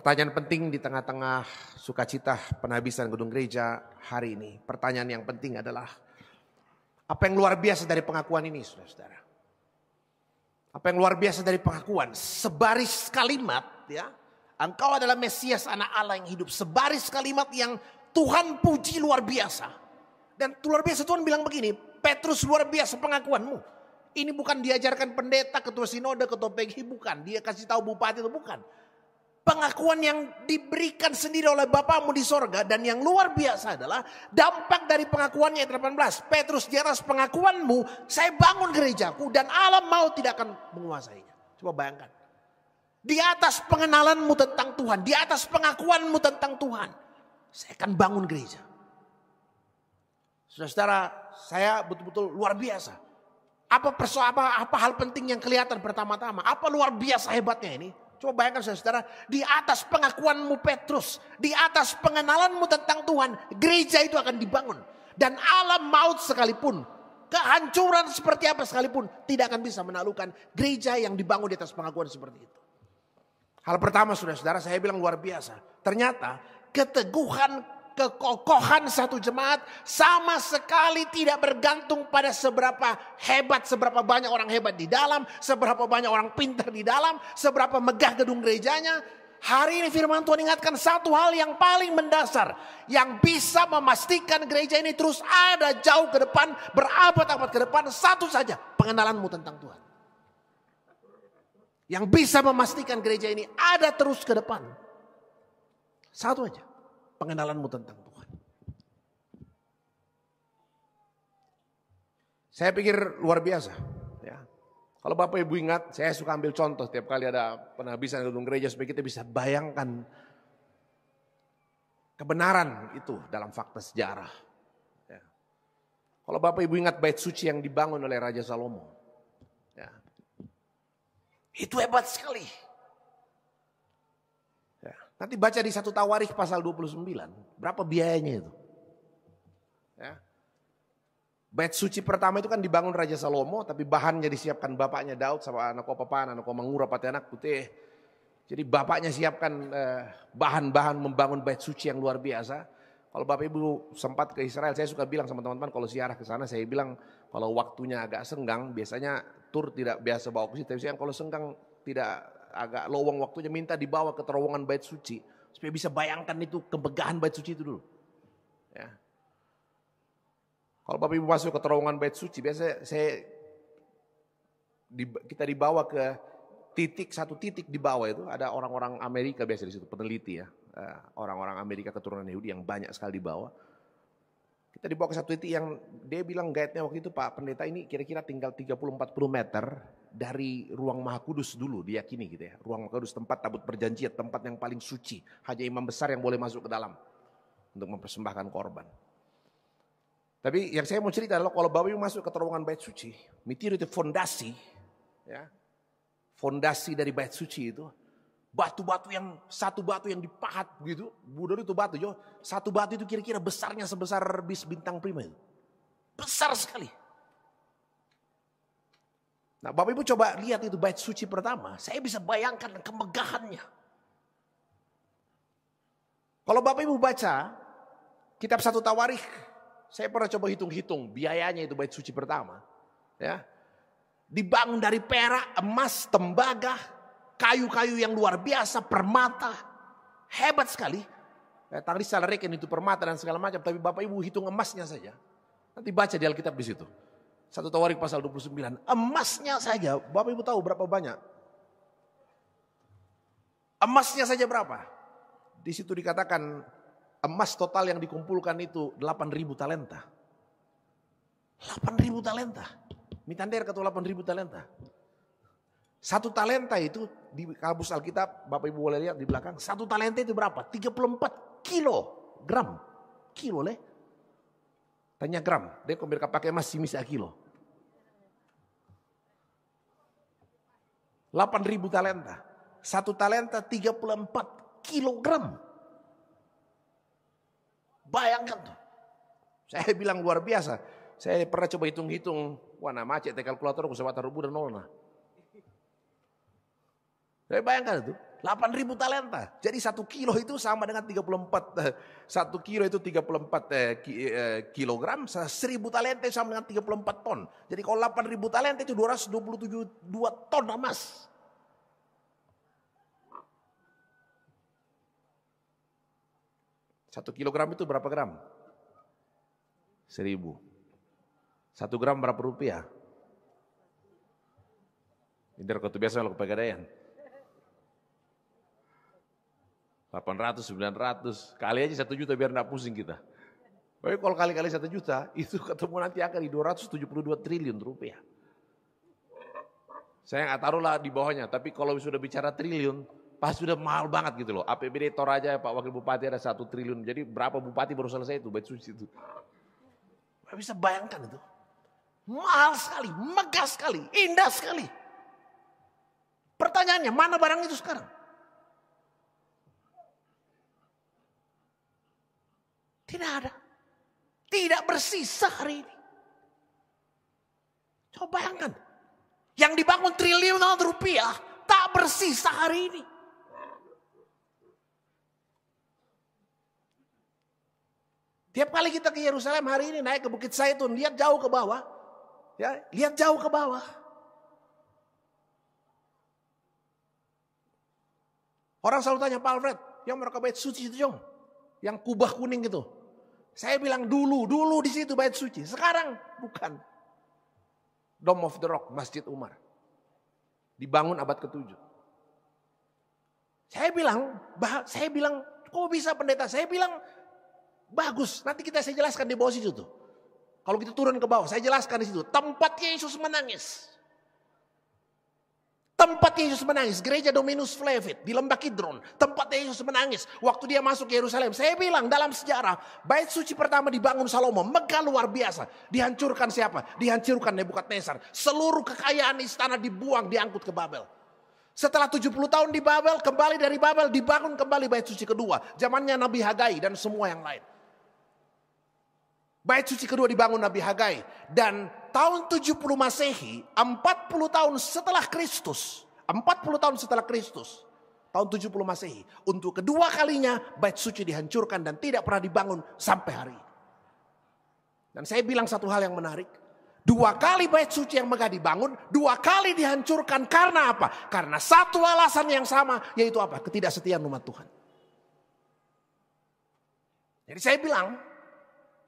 Pertanyaan penting di tengah-tengah sukacita penabisan gedung gereja hari ini. Pertanyaan yang penting adalah apa yang luar biasa dari pengakuan ini, saudara-saudara? Apa yang luar biasa dari pengakuan? Sebaris kalimat, ya, engkau adalah Mesias anak Allah yang hidup. Sebaris kalimat yang Tuhan puji luar biasa. Dan luar biasa Tuhan bilang begini, Petrus luar biasa pengakuanmu. Ini bukan diajarkan pendeta, ketua sinode, ketua pegi bukan. Dia kasih tahu bupati itu bukan pengakuan yang diberikan sendiri oleh Bapamu di sorga. Dan yang luar biasa adalah dampak dari pengakuannya ayat 18. Petrus jelas pengakuanmu, saya bangun gerejaku dan alam mau tidak akan menguasainya. Coba bayangkan. Di atas pengenalanmu tentang Tuhan, di atas pengakuanmu tentang Tuhan, saya akan bangun gereja. Saudara-saudara, saya betul-betul luar biasa. Apa apa, apa hal penting yang kelihatan pertama-tama? Apa luar biasa hebatnya ini? Coba bayangkan saudara, di atas pengakuanmu Petrus, di atas pengenalanmu tentang Tuhan, gereja itu akan dibangun. Dan alam maut sekalipun, kehancuran seperti apa sekalipun, tidak akan bisa menaklukkan gereja yang dibangun di atas pengakuan seperti itu. Hal pertama saudara-saudara saya bilang luar biasa. Ternyata keteguhan kekokohan satu jemaat sama sekali tidak bergantung pada seberapa hebat, seberapa banyak orang hebat di dalam, seberapa banyak orang pintar di dalam, seberapa megah gedung gerejanya. Hari ini firman Tuhan ingatkan satu hal yang paling mendasar yang bisa memastikan gereja ini terus ada jauh ke depan, berabad-abad ke depan, satu saja, pengenalanmu tentang Tuhan. Yang bisa memastikan gereja ini ada terus ke depan. Satu aja pengenalanmu tentang Tuhan. Saya pikir luar biasa. Ya. Kalau Bapak Ibu ingat, saya suka ambil contoh tiap kali ada di gedung gereja supaya kita bisa bayangkan kebenaran itu dalam fakta sejarah. Ya. Kalau Bapak Ibu ingat bait suci yang dibangun oleh Raja Salomo. Ya. Itu hebat sekali. Nanti baca di satu tawarikh pasal 29. Berapa biayanya itu? Ya. Bait suci pertama itu kan dibangun Raja Salomo. Tapi bahannya disiapkan bapaknya Daud sama anak Papan, anak Mangura, pati anak putih. Jadi bapaknya siapkan eh, bahan-bahan eh, membangun bait suci yang luar biasa. Kalau Bapak Ibu sempat ke Israel, saya suka bilang sama teman-teman kalau siarah ke sana saya bilang kalau waktunya agak senggang, biasanya tur tidak biasa bawa kursi, tapi kalau senggang tidak agak lowong waktunya minta dibawa ke terowongan bait suci supaya bisa bayangkan itu kebegahan bait suci itu dulu. Ya. Kalau Bapak Ibu masuk ke terowongan bait suci biasanya saya di, kita dibawa ke titik satu titik di bawah itu ada orang-orang Amerika biasa di situ peneliti ya eh, orang-orang Amerika keturunan Yahudi yang banyak sekali di bawah kita dibawa ke satu titik yang dia bilang guide-nya waktu itu Pak Pendeta ini kira-kira tinggal 30-40 meter dari ruang maha kudus dulu diyakini gitu ya. Ruang maha kudus tempat tabut perjanjian, tempat yang paling suci. Hanya imam besar yang boleh masuk ke dalam untuk mempersembahkan korban. Tapi yang saya mau cerita adalah kalau Babi masuk ke terowongan bait suci, mitir itu fondasi, ya, fondasi dari bait suci itu, batu-batu yang satu batu yang dipahat gitu, budur itu batu, yo, satu batu itu kira-kira besarnya sebesar bis bintang prima itu, besar sekali. Nah Bapak Ibu coba lihat itu bait suci pertama. Saya bisa bayangkan kemegahannya. Kalau Bapak Ibu baca kitab satu tawarikh. Saya pernah coba hitung-hitung biayanya itu bait suci pertama. Ya, Dibangun dari perak, emas, tembaga, kayu-kayu yang luar biasa, permata. Hebat sekali. Eh, tadi saya itu permata dan segala macam. Tapi Bapak Ibu hitung emasnya saja. Nanti baca di Alkitab di situ. Satu Tawarik pasal 29. Emasnya saja, Bapak Ibu tahu berapa banyak? Emasnya saja berapa? Di situ dikatakan emas total yang dikumpulkan itu 8.000 talenta. 8.000 talenta. Mitander kata 8.000 talenta. Satu talenta itu di kabus Alkitab, Bapak Ibu boleh lihat di belakang, satu talenta itu berapa? 34 kilogram. Kilo leh. Tanya gram, dia kok mereka pakai mas simisa kilo. 8.000 talenta. Satu talenta 34 kilogram. Bayangkan tuh. Saya bilang luar biasa. Saya pernah coba hitung-hitung. Wah nama acek kalkulator sebatar rubuh dan nona, Saya bayangkan itu ribu talenta. Jadi satu kilo itu sama dengan 34. Eh, satu kilo itu 34 eh, eh, kilogram. Seribu talenta sama dengan 34 ton. Jadi kalau ribu talenta itu 227 2 ton emas. Satu kilogram itu berapa gram? Seribu. Satu gram berapa rupiah? Ini kalau biasa kalau kepegadaian. 800, 900, kali aja 1 juta biar enggak pusing kita. Tapi kalau kali-kali 1 juta, itu ketemu nanti akan di 272 triliun rupiah. Saya nggak lah di bawahnya, tapi kalau sudah bicara triliun, pas sudah mahal banget gitu loh. APBD Toraja Pak Wakil Bupati ada 1 triliun, jadi berapa bupati baru selesai itu, baik suci itu. Gak bisa bayangkan itu. Mahal sekali, megah sekali, indah sekali. Pertanyaannya, mana barang itu sekarang? Tidak ada. Tidak bersisa hari ini. Coba bayangkan. Yang dibangun triliunan rupiah tak bersisa hari ini. Tiap kali kita ke Yerusalem hari ini naik ke Bukit Saitun, lihat jauh ke bawah. Ya, lihat jauh ke bawah. Orang selalu tanya, Pak Alfred, yang mereka baik suci itu, yang kubah kuning gitu. Saya bilang dulu, dulu di situ bait suci. Sekarang bukan. Dome of the Rock, Masjid Umar. Dibangun abad ke-7. Saya bilang, saya bilang, kok bisa pendeta? Saya bilang, bagus. Nanti kita saya jelaskan di bawah situ tuh. Kalau kita turun ke bawah, saya jelaskan di situ. Tempat Yesus menangis. Tempat Yesus menangis, gereja Dominus Flevit di lembah Kidron. Tempat Yesus menangis waktu dia masuk ke Yerusalem. Saya bilang dalam sejarah, bait suci pertama dibangun Salomo, megah luar biasa. Dihancurkan siapa? Dihancurkan Nebukadnezar. Seluruh kekayaan istana dibuang, diangkut ke Babel. Setelah 70 tahun di Babel, kembali dari Babel dibangun kembali bait suci kedua. Zamannya Nabi Hagai dan semua yang lain. Bait suci kedua dibangun Nabi Hagai dan tahun 70 Masehi, 40 tahun setelah Kristus, 40 tahun setelah Kristus, tahun 70 Masehi, untuk kedua kalinya bait suci dihancurkan dan tidak pernah dibangun sampai hari ini. Dan saya bilang satu hal yang menarik, Dua kali bait suci yang megah dibangun, dua kali dihancurkan karena apa? Karena satu alasan yang sama yaitu apa? Ketidaksetiaan umat Tuhan. Jadi saya bilang,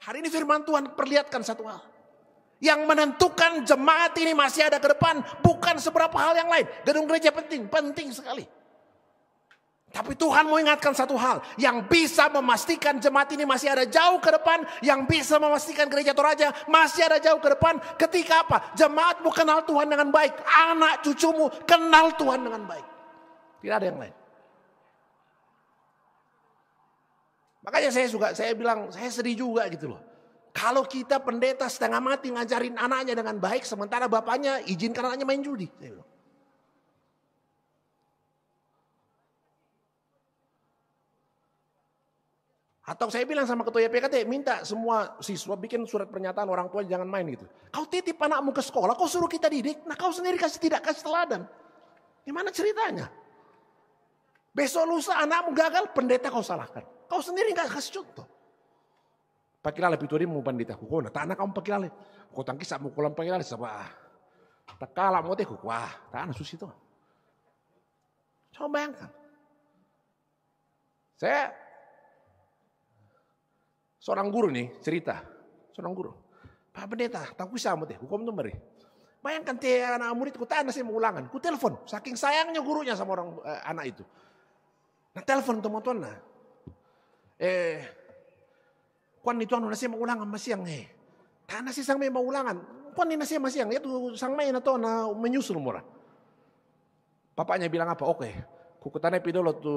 hari ini firman Tuhan perlihatkan satu hal. Yang menentukan jemaat ini masih ada ke depan, bukan seberapa hal yang lain. Gedung gereja penting, penting sekali. Tapi Tuhan mau ingatkan satu hal, yang bisa memastikan jemaat ini masih ada jauh ke depan, yang bisa memastikan gereja Toraja masih ada jauh ke depan, ketika apa? Jemaatmu kenal Tuhan dengan baik, anak cucumu kenal Tuhan dengan baik. Tidak ada yang lain. Makanya saya suka, saya bilang, saya sedih juga gitu loh. Kalau kita pendeta setengah mati ngajarin anaknya dengan baik, sementara bapaknya izinkan anaknya main judi. Atau saya bilang sama ketua YPKT, minta semua siswa bikin surat pernyataan orang tua jangan main gitu. Kau titip anakmu ke sekolah, kau suruh kita didik, nah kau sendiri kasih tidak kasih teladan. Gimana ceritanya? Besok lusa anakmu gagal, pendeta kau salahkan. Kau sendiri nggak kasih contoh. Pakilale pituri mu pandita kukona, tanah kamu pakilale. Kau tangki sama mukulan pakilale sama. Tak kalah mau teku, wah tanah susi itu. Coba bayangkan. Saya seorang guru nih cerita, seorang guru. Pak pendeta, tangku sama teh, hukum tuh mari. Bayangkan teh anak murid ku tanah sih mengulangan. ulangan, ku telepon, saking sayangnya gurunya sama orang eh, anak itu. Nah telepon teman-teman nah. Eh, quan ni tuang nasi ulangan maulangan yang eh. Ta sih sang mau maulangan. Quan ni nasi yang? Ya tu sang mai na to na menyusul mura. Papa bilang apa? Oke. Okay. Kukutanay pidolo tu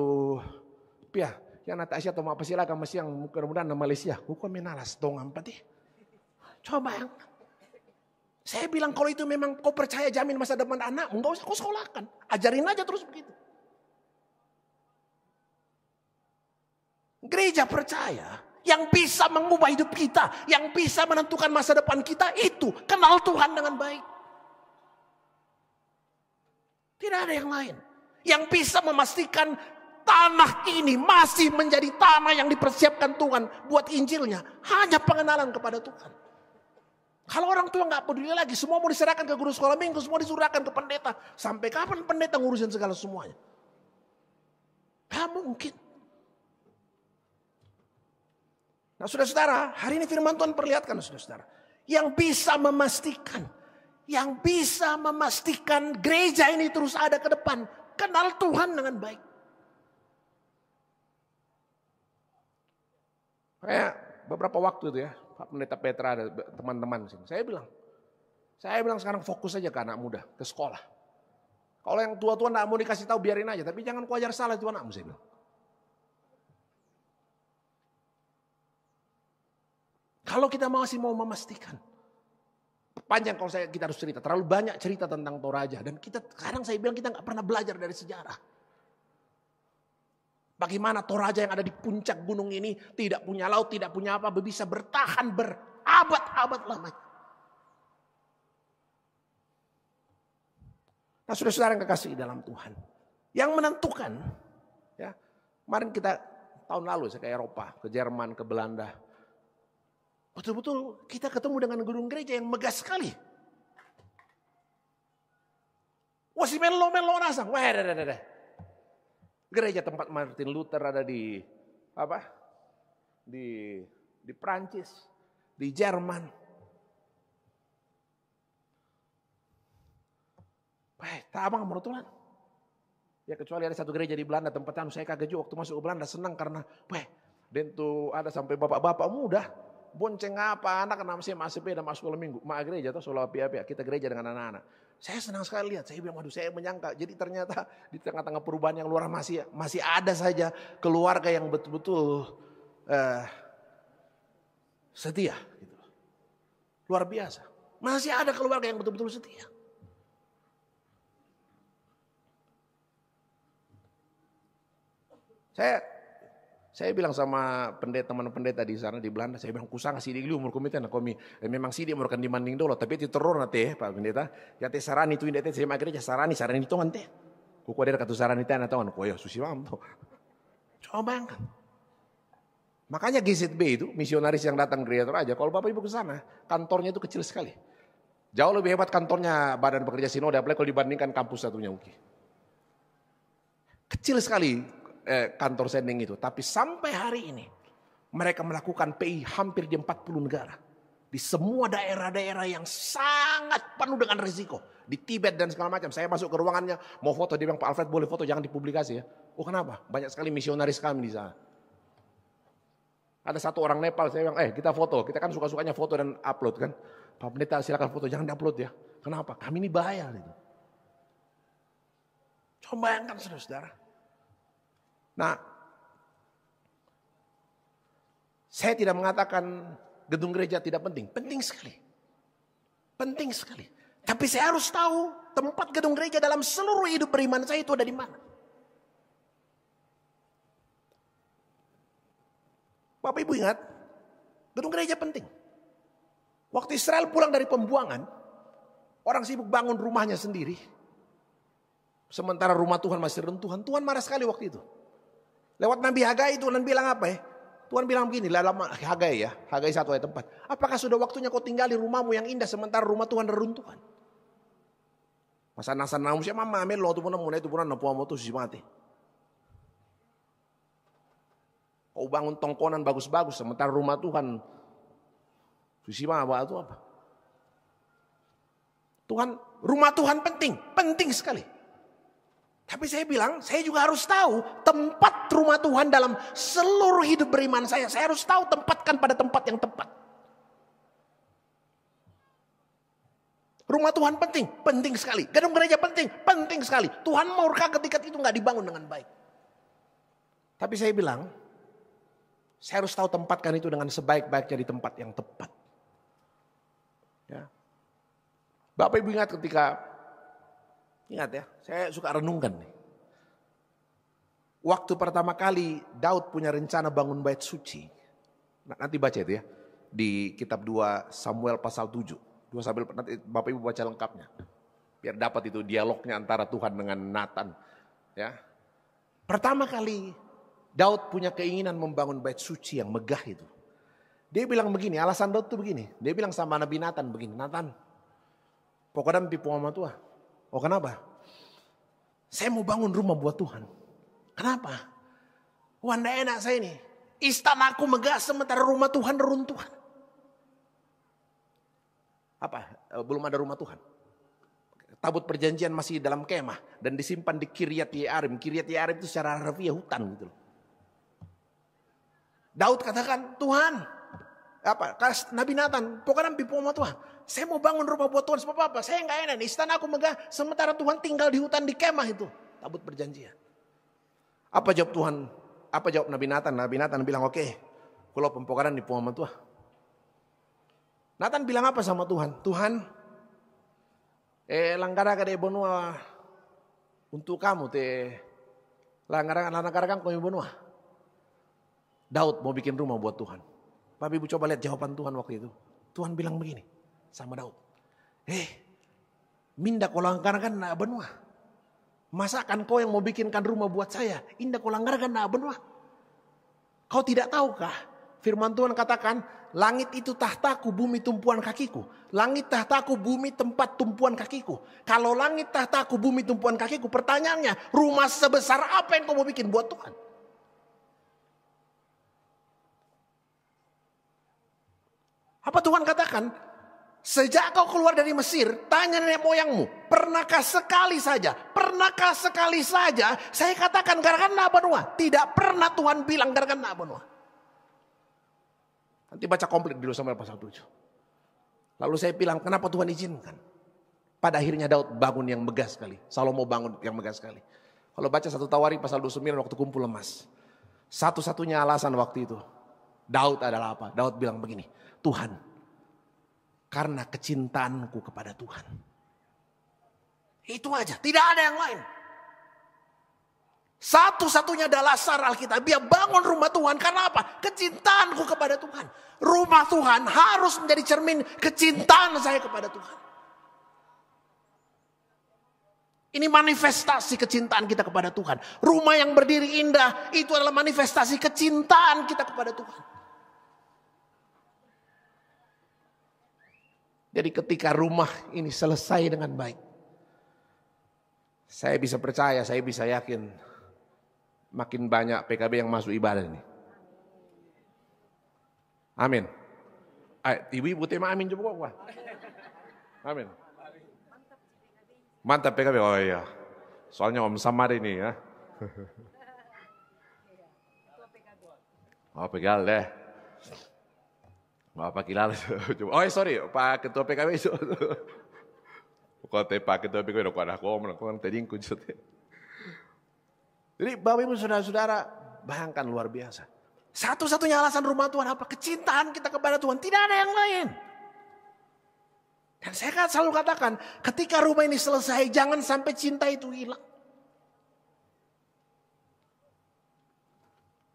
pia. Ah, yang nata apa to mapasilakan masiang mudah-mudahan na Malaysia. Hukum minalas dong pati. Coba yang. Saya bilang kalau itu memang kau percaya jamin masa depan anak, enggak usah kau sekolahkan. Ajarin aja terus begitu. Gereja percaya yang bisa mengubah hidup kita, yang bisa menentukan masa depan kita itu kenal Tuhan dengan baik. Tidak ada yang lain yang bisa memastikan tanah ini masih menjadi tanah yang dipersiapkan Tuhan buat Injilnya. Hanya pengenalan kepada Tuhan. Kalau orang tua nggak peduli lagi, semua mau diserahkan ke guru sekolah minggu, semua disurahkan ke pendeta. Sampai kapan pendeta ngurusin segala semuanya? Gak mungkin. Nah sudah saudara hari ini firman Tuhan perlihatkan sudah saudara Yang bisa memastikan, yang bisa memastikan gereja ini terus ada ke depan. Kenal Tuhan dengan baik. Makanya beberapa waktu itu ya, Pak Pendeta Petra ada teman-teman sini. Saya bilang, saya bilang sekarang fokus aja ke anak muda, ke sekolah. Kalau yang tua-tua nggak mau dikasih tahu biarin aja, tapi jangan kuajar salah itu anakmu saya bilang. Kalau kita masih mau memastikan. Panjang kalau saya kita harus cerita. Terlalu banyak cerita tentang Toraja Dan kita sekarang saya bilang kita nggak pernah belajar dari sejarah. Bagaimana Toraja yang ada di puncak gunung ini tidak punya laut, tidak punya apa, bisa bertahan berabad-abad lamanya. Nah sudah saudara yang kekasih dalam Tuhan. Yang menentukan, ya kemarin kita tahun lalu saya ke Eropa, ke Jerman, ke Belanda. Betul-betul kita ketemu dengan gedung gereja yang megah sekali. Wah si melo-melo nasang. Wah, dah, dah, dah. Gereja tempat Martin Luther ada di apa? Di di Prancis, di Jerman. Wah, eh, tak apa menurut Tuhan. Ya kecuali ada satu gereja di Belanda tempat anu saya kaget juga waktu masuk ke Belanda senang karena weh dentu ada sampai bapak-bapak muda bonceng apa anak enam sih masih beda masuk sekolah minggu. Mak gereja tuh solo apa ya. kita gereja dengan anak-anak. Saya senang sekali lihat, saya bilang waduh saya menyangka. Jadi ternyata di tengah-tengah perubahan yang luar masih masih ada saja keluarga yang betul-betul eh, setia gitu. Luar biasa. Masih ada keluarga yang betul-betul setia. Saya saya bilang sama pendeta teman pendeta di sana di Belanda, saya bilang kusang si digli umur komite nak komi. Eh, memang si dia umurkan dimanding dulu, tapi itu teror nanti ya, Pak Pendeta. Ya teh sarani itu teh saya makanya sarani sarani itu nanti. Kuku ada kata sarani teh anak tawan oh, ya, koyo susi mampu. Coba kan. Makanya GZB itu misionaris yang datang ke kreator aja. Kalau Bapak Ibu ke sana, kantornya itu kecil sekali. Jauh lebih hebat kantornya Badan Pekerja Sinode apalagi kalau dibandingkan kampus satunya UKI. Kecil sekali, eh, kantor sending itu. Tapi sampai hari ini mereka melakukan PI hampir di 40 negara. Di semua daerah-daerah yang sangat penuh dengan risiko. Di Tibet dan segala macam. Saya masuk ke ruangannya mau foto. Dia bilang Pak Alfred boleh foto jangan dipublikasi ya. Oh kenapa? Banyak sekali misionaris kami di sana. Ada satu orang Nepal saya bilang eh kita foto. Kita kan suka-sukanya foto dan upload kan. Pak Pendeta silakan foto jangan diupload ya. Kenapa? Kami ini bahaya gitu. Coba bayangkan saudara-saudara. Nah, saya tidak mengatakan gedung gereja tidak penting, penting sekali. Penting sekali. Tapi saya harus tahu tempat gedung gereja dalam seluruh hidup beriman saya itu ada di mana. Bapak Ibu ingat, gedung gereja penting. Waktu Israel pulang dari pembuangan, orang sibuk bangun rumahnya sendiri. Sementara rumah Tuhan masih rentuhan, Tuhan marah sekali waktu itu. Lewat Nabi Hagai Tuhan bilang apa ya? Tuhan bilang begini, dalam Hagai ya, Hagai satu ayat tempat. Apakah sudah waktunya kau tinggal di rumahmu yang indah sementara rumah Tuhan reruntuhan? Masa nasa namusya mama amin lo puna mulai puna nopo amu tu mati. Kau bangun tongkonan bagus-bagus sementara rumah Tuhan. Sisi apa itu apa? Tuhan, rumah Tuhan penting, penting sekali. Tapi saya bilang, saya juga harus tahu tempat rumah Tuhan dalam seluruh hidup beriman saya. Saya harus tahu tempatkan pada tempat yang tepat. Rumah Tuhan penting, penting sekali. Gedung gereja penting, penting sekali. Tuhan murka ketika itu nggak dibangun dengan baik. Tapi saya bilang, saya harus tahu tempatkan itu dengan sebaik-baiknya di tempat yang tepat. Ya. Bapak Ibu ingat ketika Ingat ya, saya suka renungkan nih. Waktu pertama kali Daud punya rencana bangun bait suci. Nah, nanti baca itu ya. Di kitab 2 Samuel pasal 7. 2 Samuel, nanti Bapak Ibu baca lengkapnya. Biar dapat itu dialognya antara Tuhan dengan Nathan. Ya. Pertama kali Daud punya keinginan membangun bait suci yang megah itu. Dia bilang begini, alasan Daud tuh begini. Dia bilang sama Nabi Nathan begini, Nathan, pokoknya pipu sama tua. Oh kenapa? Saya mau bangun rumah buat Tuhan. Kenapa? Wanda enak saya ini. Istanaku megah sementara rumah Tuhan runtuh. Apa? Eh, belum ada rumah Tuhan. Tabut perjanjian masih dalam kemah. Dan disimpan di Kiryat Yearim. Kiryat Yearim itu secara harfiah hutan gitu Daud katakan, Tuhan, apa? Nabi Nathan, pokoknya pipo sama Tuhan. Saya mau bangun rumah buat Tuhan. Sebab apa? Saya nggak enak Istana aku megah. Sementara Tuhan tinggal di hutan di kemah itu. Tabut perjanjian. Apa jawab Tuhan? Apa jawab Nabi Nathan? Nabi Nathan bilang oke. Okay, kalau pempokaran di pohon Tuhan. Nathan bilang apa sama Tuhan? Tuhan. Eh langkara kada bonua. Untuk kamu teh. Langkara langkara kang kau bonua. Daud mau bikin rumah buat Tuhan. Tapi Ibu coba lihat jawaban Tuhan waktu itu. Tuhan bilang begini sama Daud. Eh, minda kan na benua. Masakan kau yang mau bikinkan rumah buat saya, indah kan na benua. Kau tidak tahukah? Firman Tuhan katakan, langit itu tahtaku, bumi tumpuan kakiku. Langit tahtaku, bumi tempat tumpuan kakiku. Kalau langit tahtaku, bumi tumpuan kakiku, pertanyaannya, rumah sebesar apa yang kau mau bikin buat Tuhan? Apa Tuhan katakan? Sejak kau keluar dari Mesir, tanya nenek moyangmu, pernahkah sekali saja, pernahkah sekali saja saya katakan gerakan Nabanua? Tidak pernah Tuhan bilang gerakan Nabanua. Nanti baca komplit dulu sama pasal 7. Lalu saya bilang, kenapa Tuhan izinkan? Pada akhirnya Daud bangun yang megah sekali. Salomo bangun yang megah sekali. Kalau baca satu tawari pasal 29 waktu kumpul lemas. Satu-satunya alasan waktu itu. Daud adalah apa? Daud bilang begini, Tuhan karena kecintaanku kepada Tuhan. Itu aja, tidak ada yang lain. Satu-satunya adalah dasar dia bangun rumah Tuhan karena apa? Kecintaanku kepada Tuhan. Rumah Tuhan harus menjadi cermin kecintaan saya kepada Tuhan. Ini manifestasi kecintaan kita kepada Tuhan. Rumah yang berdiri indah itu adalah manifestasi kecintaan kita kepada Tuhan. Jadi ketika rumah ini selesai dengan baik. Saya bisa percaya, saya bisa yakin. Makin banyak PKB yang masuk ibadah ini. Amin. Ibu-ibu tema amin coba gua. Amin. Mantap PKB. Oh iya. Soalnya Om Samar ini ya. Oh, pegal deh. Pak kilal. oh eh, sorry Pak Ketua PKB. itu. Kote Pak Ketua PKB kok ada komen, kok tadi Jadi Bapak Ibu Saudara-saudara, bahkan luar biasa. Satu-satunya alasan rumah Tuhan apa? Kecintaan kita kepada Tuhan, tidak ada yang lain. Dan saya kan selalu katakan, ketika rumah ini selesai, jangan sampai cinta itu hilang.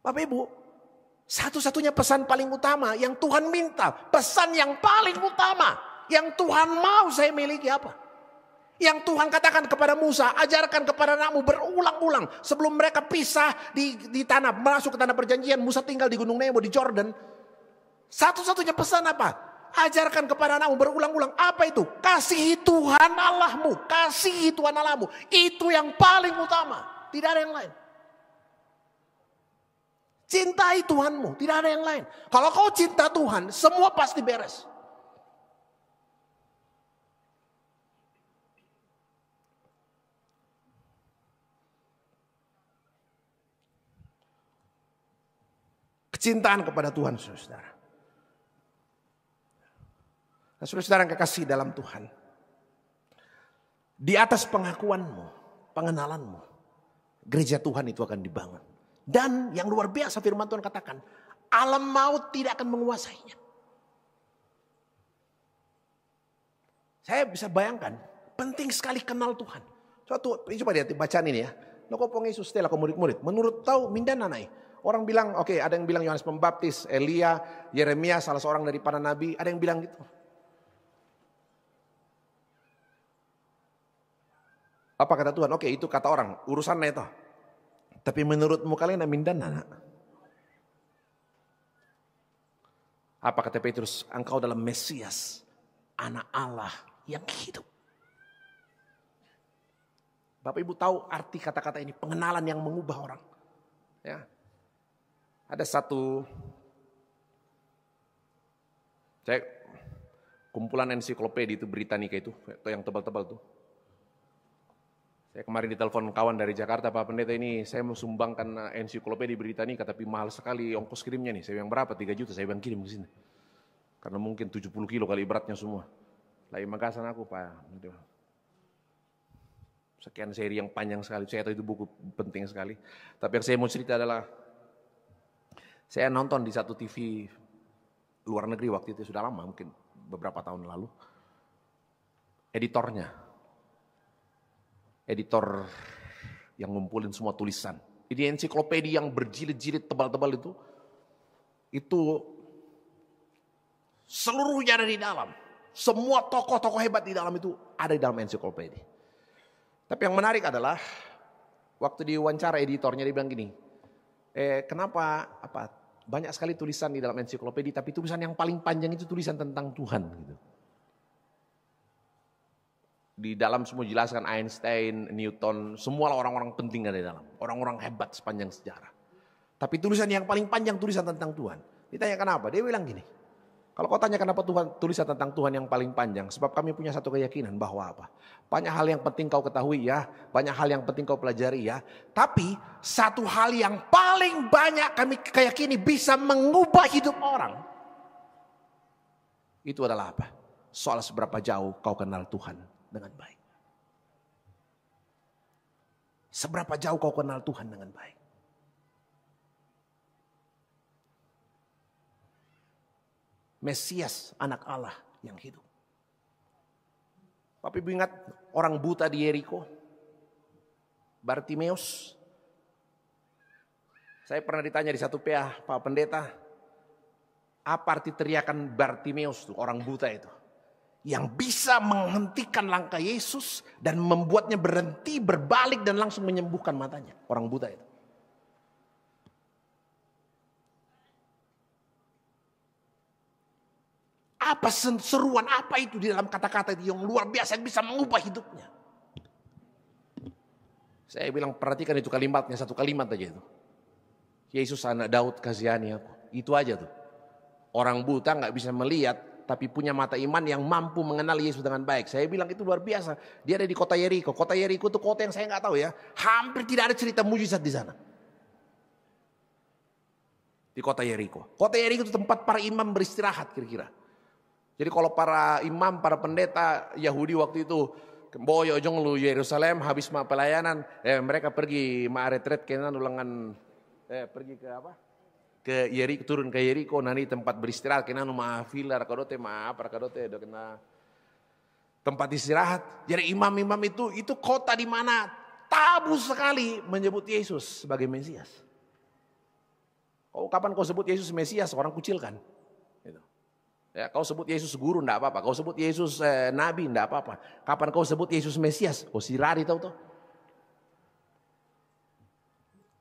Bapak Ibu, satu-satunya pesan paling utama yang Tuhan minta. Pesan yang paling utama. Yang Tuhan mau saya miliki apa? Yang Tuhan katakan kepada Musa, ajarkan kepada anakmu berulang-ulang. Sebelum mereka pisah di, di tanah, masuk ke tanah perjanjian. Musa tinggal di Gunung Nebo di Jordan. Satu-satunya pesan apa? ajarkan kepada anakmu berulang-ulang. Apa itu? Kasihi Tuhan Allahmu. Kasihi Tuhan Allahmu. Itu yang paling utama. Tidak ada yang lain. Cintai Tuhanmu, tidak ada yang lain. Kalau kau cinta Tuhan, semua pasti beres. Kecintaan kepada Tuhan, saudara. Nah, saudara-saudara yang kekasih dalam Tuhan. Di atas pengakuanmu, pengenalanmu, gereja Tuhan itu akan dibangun. Dan yang luar biasa firman Tuhan katakan, alam maut tidak akan menguasainya. Saya bisa bayangkan, penting sekali kenal Tuhan. Suatu, coba lihat bacaan ini ya. Lo pong Yesus telah murid-murid. Menurut tahu minda nanai. Orang bilang, oke okay, ada yang bilang Yohanes Pembaptis, Elia, Yeremia salah seorang dari para nabi. Ada yang bilang gitu. Apa kata Tuhan? Oke okay, itu kata orang, urusan itu. Tapi menurutmu kalian nak minta anak? Apa kata Petrus? Engkau dalam Mesias, anak Allah yang hidup. Bapak Ibu tahu arti kata-kata ini, pengenalan yang mengubah orang. Ya. Ada satu cek kumpulan ensiklopedia itu Britannica itu, yang tebal-tebal tuh. Saya kemarin ditelepon kawan dari Jakarta, Pak Pendeta ini saya mau sumbangkan ensiklopedia ini, tapi mahal sekali ongkos kirimnya nih. Saya bilang berapa? 3 juta. Saya bilang kirim ke sini. Karena mungkin 70 kilo kali beratnya semua. Lagi iya, makasih aku, Pak. Gitu. Sekian seri yang panjang sekali. Saya tahu itu buku penting sekali. Tapi yang saya mau cerita adalah saya nonton di satu TV luar negeri waktu itu sudah lama mungkin beberapa tahun lalu. Editornya editor yang ngumpulin semua tulisan. Ini ensiklopedia yang berjilid-jilid tebal-tebal itu, itu seluruhnya ada di dalam. Semua tokoh-tokoh hebat di dalam itu ada di dalam ensiklopedia. Tapi yang menarik adalah waktu diwawancara editornya dia bilang gini, eh, kenapa apa banyak sekali tulisan di dalam ensiklopedia tapi tulisan yang paling panjang itu tulisan tentang Tuhan gitu. Di dalam semua jelaskan Einstein, Newton, semua orang-orang penting ada di dalam. Orang-orang hebat sepanjang sejarah. Tapi tulisan yang paling panjang tulisan tentang Tuhan. Ditanya kenapa? Dia bilang gini. Kalau kau tanya kenapa Tuhan tulisan tentang Tuhan yang paling panjang, sebab kami punya satu keyakinan bahwa apa? Banyak hal yang penting kau ketahui ya, banyak hal yang penting kau pelajari ya. Tapi satu hal yang paling banyak kami keyakini bisa mengubah hidup orang. Itu adalah apa? Soal seberapa jauh kau kenal Tuhan dengan baik. Seberapa jauh kau kenal Tuhan dengan baik? Mesias anak Allah yang hidup. Tapi ingat orang buta di Yeriko, Bartimeus. Saya pernah ditanya di satu PA Pak Pendeta, apa arti teriakan Bartimeus tuh orang buta itu? yang bisa menghentikan langkah Yesus dan membuatnya berhenti, berbalik dan langsung menyembuhkan matanya. Orang buta itu. Apa seruan, apa itu di dalam kata-kata itu yang luar biasa yang bisa mengubah hidupnya. Saya bilang perhatikan itu kalimatnya, satu kalimat aja itu. Yesus anak Daud kasihani aku. Itu aja tuh. Orang buta nggak bisa melihat, tapi punya mata iman yang mampu mengenal Yesus dengan baik. Saya bilang itu luar biasa. Dia ada di kota Yeriko. Kota Yeriko itu kota yang saya nggak tahu ya. Hampir tidak ada cerita mujizat di sana. Di kota Yeriko. Kota Yeriko itu tempat para imam beristirahat kira-kira. Jadi kalau para imam, para pendeta Yahudi waktu itu boyo jong lu Yerusalem habis ma pelayanan, eh, mereka pergi ma retret kenan ulangan eh, pergi ke apa? ke Yeriko turun ke Yeriko nani tempat beristirahat kena nu maafil rakadote maaf rakadote do kena tempat istirahat. Jadi imam-imam itu itu kota di mana tabu sekali menyebut Yesus sebagai Mesias. Kau kapan kau sebut Yesus Mesias orang kucilkan. Gitu. Ya, kau sebut Yesus guru ndak apa-apa, kau sebut Yesus eh, nabi ndak apa-apa. Kapan kau sebut Yesus Mesias? Kau sirari tahu tuh.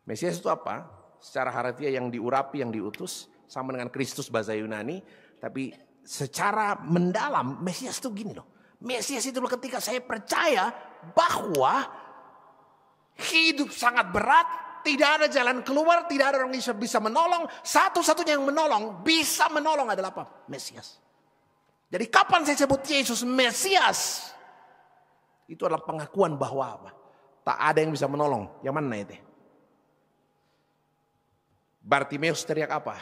Mesias itu apa? secara harfiah yang diurapi, yang diutus, sama dengan Kristus bahasa Yunani, tapi secara mendalam Mesias itu gini loh. Mesias itu loh ketika saya percaya bahwa hidup sangat berat, tidak ada jalan keluar, tidak ada orang yang bisa menolong. Satu-satunya yang menolong, bisa menolong adalah apa? Mesias. Jadi kapan saya sebut Yesus Mesias? Itu adalah pengakuan bahwa apa? Tak ada yang bisa menolong. Yang mana itu? Bartimeus teriak apa?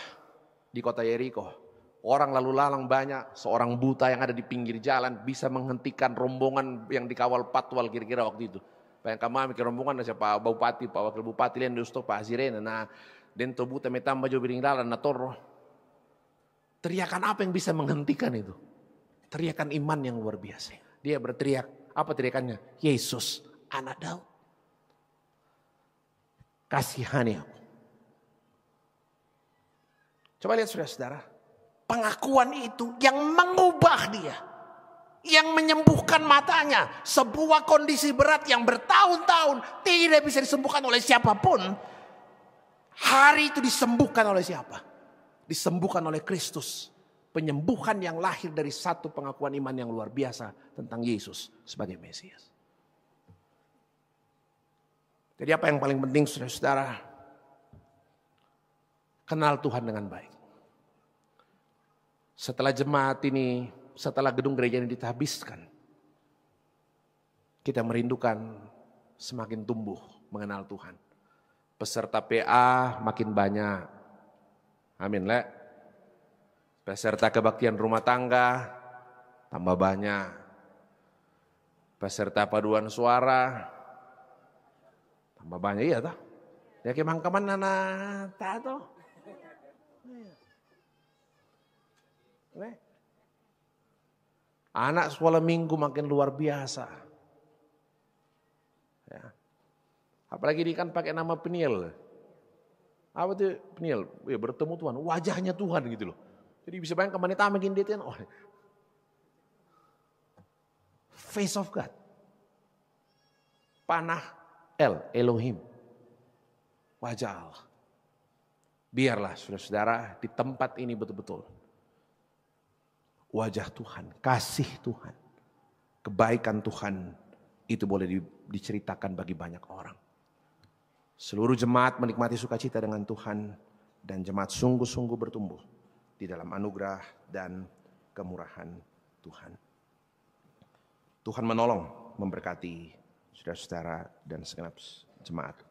Di kota Yeriko. Orang lalu lalang banyak, seorang buta yang ada di pinggir jalan bisa menghentikan rombongan yang dikawal patwal kira-kira waktu itu. Bayangkan mami ke rombongan ada Pak Bupati, Pak Wakil Bupati, lain dosto Pak Hazirena. Nah, dento buta metamba jo biring nah toro. Teriakan apa yang bisa menghentikan itu? Teriakan iman yang luar biasa. Dia berteriak, apa teriakannya? Yesus, anak Daud. Kasihani aku. Coba lihat saudara-saudara. Pengakuan itu yang mengubah dia. Yang menyembuhkan matanya. Sebuah kondisi berat yang bertahun-tahun tidak bisa disembuhkan oleh siapapun. Hari itu disembuhkan oleh siapa? Disembuhkan oleh Kristus. Penyembuhan yang lahir dari satu pengakuan iman yang luar biasa tentang Yesus sebagai Mesias. Jadi apa yang paling penting saudara-saudara? kenal Tuhan dengan baik. Setelah jemaat ini, setelah gedung gereja ini ditahbiskan, kita merindukan semakin tumbuh mengenal Tuhan. Peserta PA makin banyak. Amin, Le. Peserta kebaktian rumah tangga tambah banyak. Peserta paduan suara tambah banyak, iya toh. Ya kemang kemana nana, tak toh. Anak sekolah minggu makin luar biasa. Ya. Apalagi dia kan pakai nama Peniel. Apa tuh Peniel? Ya, bertemu Tuhan, wajahnya Tuhan gitu loh. Jadi bisa bayang kemana makin dia oh. Face of God. Panah El, Elohim. Wajah Allah. Biarlah saudara-saudara di tempat ini betul-betul wajah Tuhan, kasih Tuhan, kebaikan Tuhan itu boleh diceritakan bagi banyak orang. Seluruh jemaat menikmati sukacita dengan Tuhan dan jemaat sungguh-sungguh bertumbuh di dalam anugerah dan kemurahan Tuhan. Tuhan menolong, memberkati saudara-saudara dan segenap jemaat.